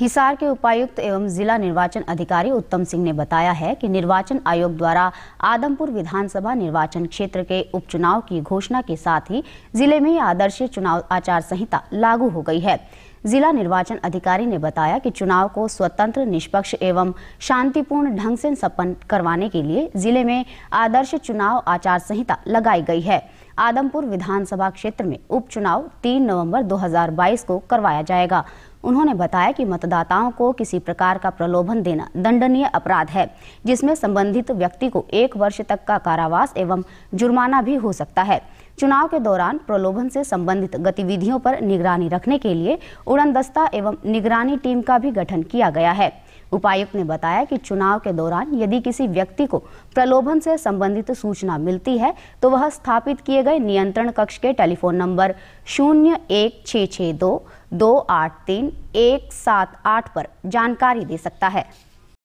हिसार के उपायुक्त एवं जिला निर्वाचन अधिकारी उत्तम सिंह ने बताया है कि निर्वाचन आयोग द्वारा आदमपुर विधानसभा निर्वाचन क्षेत्र के उपचुनाव की घोषणा के साथ ही जिले में आदर्श चुनाव आचार संहिता लागू हो गई है जिला निर्वाचन अधिकारी ने बताया कि चुनाव को स्वतंत्र निष्पक्ष एवं शांतिपूर्ण ढंग से सम्पन्न करवाने के लिए जिले में आदर्श चुनाव आचार संहिता लगाई गई है आदमपुर विधानसभा क्षेत्र में उपचुनाव 3 नवंबर 2022 को करवाया जाएगा उन्होंने बताया कि मतदाताओं को किसी प्रकार का प्रलोभन देना दंडनीय अपराध है जिसमें संबंधित व्यक्ति को एक वर्ष तक का कारावास एवं जुर्माना भी हो सकता है चुनाव के दौरान प्रलोभन से संबंधित गतिविधियों पर निगरानी रखने के लिए उड़न दस्ता एवं निगरानी टीम का भी गठन किया गया है उपायुक्त ने बताया कि चुनाव के दौरान यदि किसी व्यक्ति को प्रलोभन से संबंधित सूचना मिलती है तो वह स्थापित किए गए नियंत्रण कक्ष के टेलीफोन नंबर शून्य एक छः छः दो दो आठ तीन एक सात आठ पर जानकारी दे सकता है